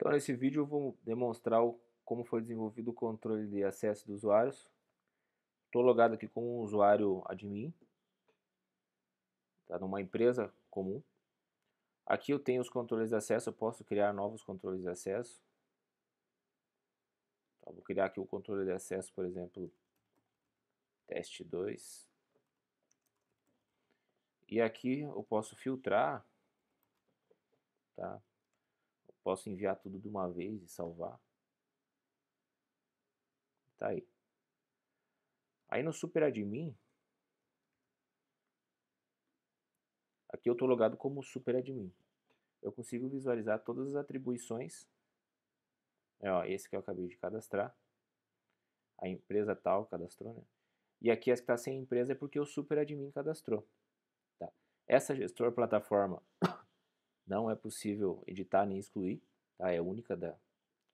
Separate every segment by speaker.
Speaker 1: Então nesse vídeo eu vou demonstrar como foi desenvolvido o controle de acesso dos usuários. Estou logado aqui como um usuário admin, tá, numa empresa comum. Aqui eu tenho os controles de acesso, eu posso criar novos controles de acesso. Então, vou criar aqui o controle de acesso, por exemplo, teste 2. E aqui eu posso filtrar, tá? Posso enviar tudo de uma vez e salvar. Tá aí. Aí no Super Admin, aqui eu estou logado como Super Admin. Eu consigo visualizar todas as atribuições. É, ó, esse que eu acabei de cadastrar. A empresa tal cadastrou, né? E aqui as que está sem empresa é porque o Super Admin cadastrou. Tá? Essa gestor plataforma não é possível editar nem excluir, tá? é única da,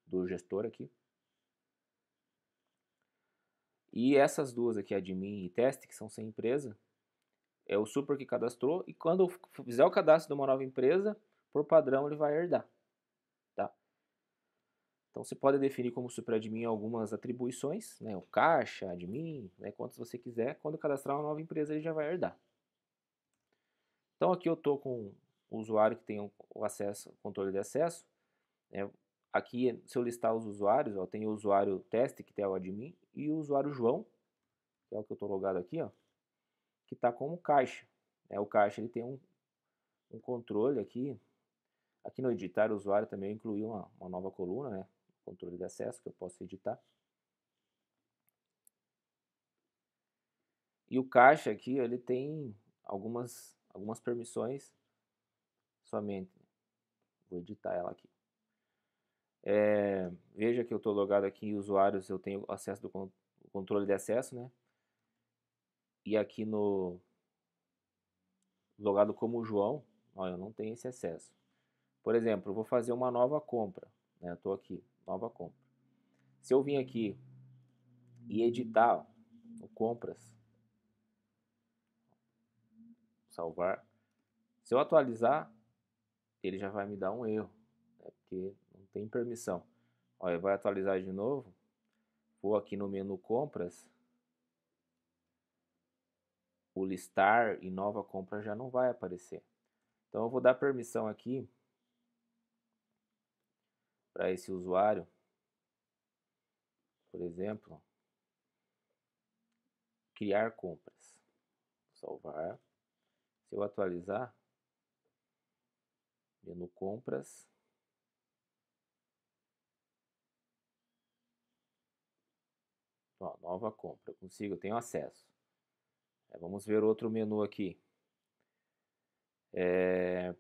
Speaker 1: do gestor aqui. E essas duas aqui, admin e teste, que são sem empresa, é o super que cadastrou. E quando eu fizer o cadastro de uma nova empresa, por padrão ele vai herdar. Tá? Então você pode definir como super admin algumas atribuições, né? o caixa, admin, né? quantos você quiser. Quando cadastrar uma nova empresa ele já vai herdar. Então aqui eu estou com o usuário que tem o acesso, o controle de acesso, né, aqui se eu listar os usuários, ó, tem o usuário teste, que é o admin, e o usuário João, que é o que eu estou logado aqui, ó, que está como caixa. Né, o caixa ele tem um, um controle aqui, aqui no editar o usuário também eu incluí uma, uma nova coluna, né, controle de acesso, que eu posso editar. E o caixa aqui, ele tem algumas, algumas permissões sua mente. Vou editar ela aqui. É, veja que eu estou logado aqui em usuários, eu tenho acesso do controle de acesso, né? E aqui no logado como João, ó, eu não tenho esse acesso. Por exemplo, eu vou fazer uma nova compra, né? estou aqui, nova compra. Se eu vim aqui e editar compras, salvar, se eu atualizar, ele já vai me dar um erro, né? porque não tem permissão. Olha, vai atualizar de novo, vou aqui no menu compras, o listar e nova compra já não vai aparecer. Então eu vou dar permissão aqui para esse usuário, por exemplo, criar compras. Salvar. Se eu atualizar, Menu compras. Ó, nova compra. Eu consigo, eu tenho acesso. É, vamos ver outro menu aqui. É...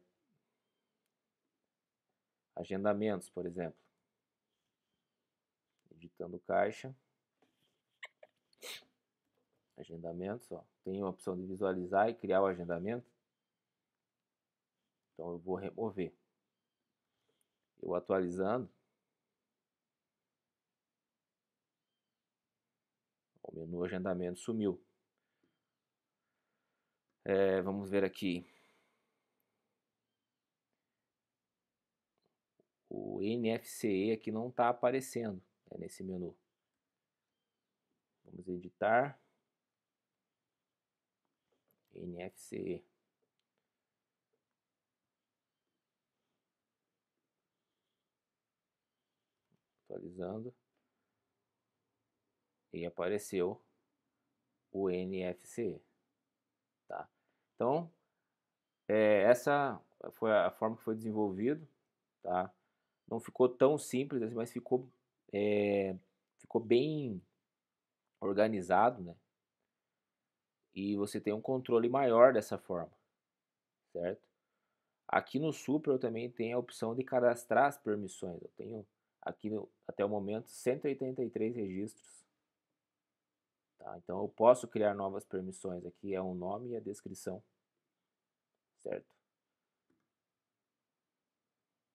Speaker 1: Agendamentos, por exemplo. Editando caixa. Agendamentos, ó. Tem a opção de visualizar e criar o agendamento. Então eu vou remover. Eu atualizando. O menu agendamento sumiu. É, vamos ver aqui. O NFCE aqui não está aparecendo É nesse menu. Vamos editar. NFCE. atualizando. E apareceu o NFC, tá? Então, é, essa foi a forma que foi desenvolvido, tá? Não ficou tão simples, assim, mas ficou, é, ficou bem organizado, né? E você tem um controle maior dessa forma, certo? Aqui no Super eu também tenho a opção de cadastrar as permissões. Eu tenho aqui até o momento 183 registros. Tá? Então eu posso criar novas permissões. Aqui é o um nome e a descrição, certo?